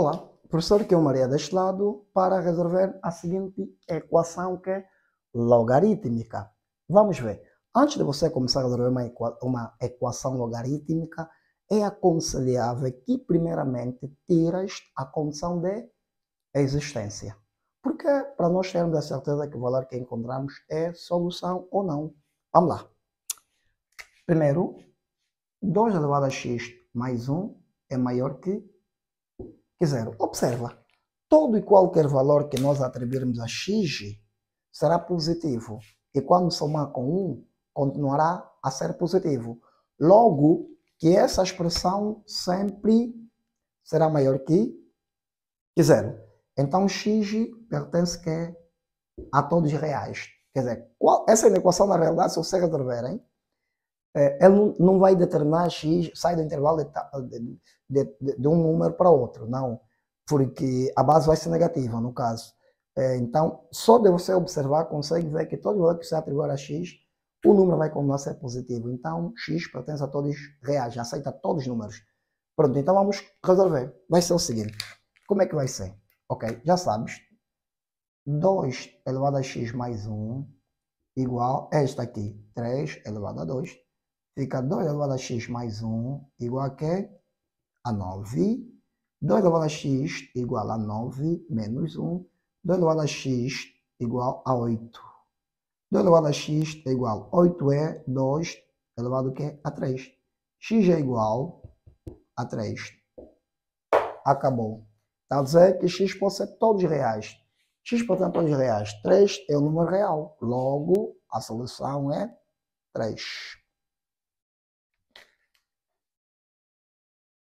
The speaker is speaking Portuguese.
Olá, professor que é Maria deste lado para resolver a seguinte equação que é logarítmica. Vamos ver. Antes de você começar a resolver uma, equa uma equação logarítmica, é aconselhável que primeiramente tiras a condição de existência. Porque para nós termos a certeza que o valor que encontramos é solução ou não. Vamos lá. Primeiro, 2 elevado a x mais 1 é maior que quiser. Observa, todo e qualquer valor que nós atribuirmos a x será positivo. E quando somar com 1, continuará a ser positivo. Logo, que essa expressão sempre será maior que, que zero. Então, x pertence que a todos reais. Quer dizer, qual, essa é a equação, na realidade, se vocês resolverem, é, ele não vai determinar X, sai do intervalo de, de, de, de, um número para outro, não. Porque a base vai ser negativa, no caso. É, então, só de você observar, consegue ver que todo valor que você atribuir a X, o número vai continuar a ser positivo. Então, X pertence a todos reais, aceita todos os números. Pronto, então vamos resolver. Vai ser o seguinte. Como é que vai ser? Ok, já sabes. 2 elevado a x mais 1 igual a esta aqui. 3 elevado a 2 fica 2 elevado a x mais 1 igual a quê? A 9. 2 elevado a x igual a 9 menos 1. 2 elevado a x igual a 8. 2 é elevado a x é igual a 8 é 2 elevado que a 3. x é igual a 3. Acabou. Quer dizer que x pode ser todos reais. x pode ser todos reais. 3 é o número real. Logo, a solução é 3.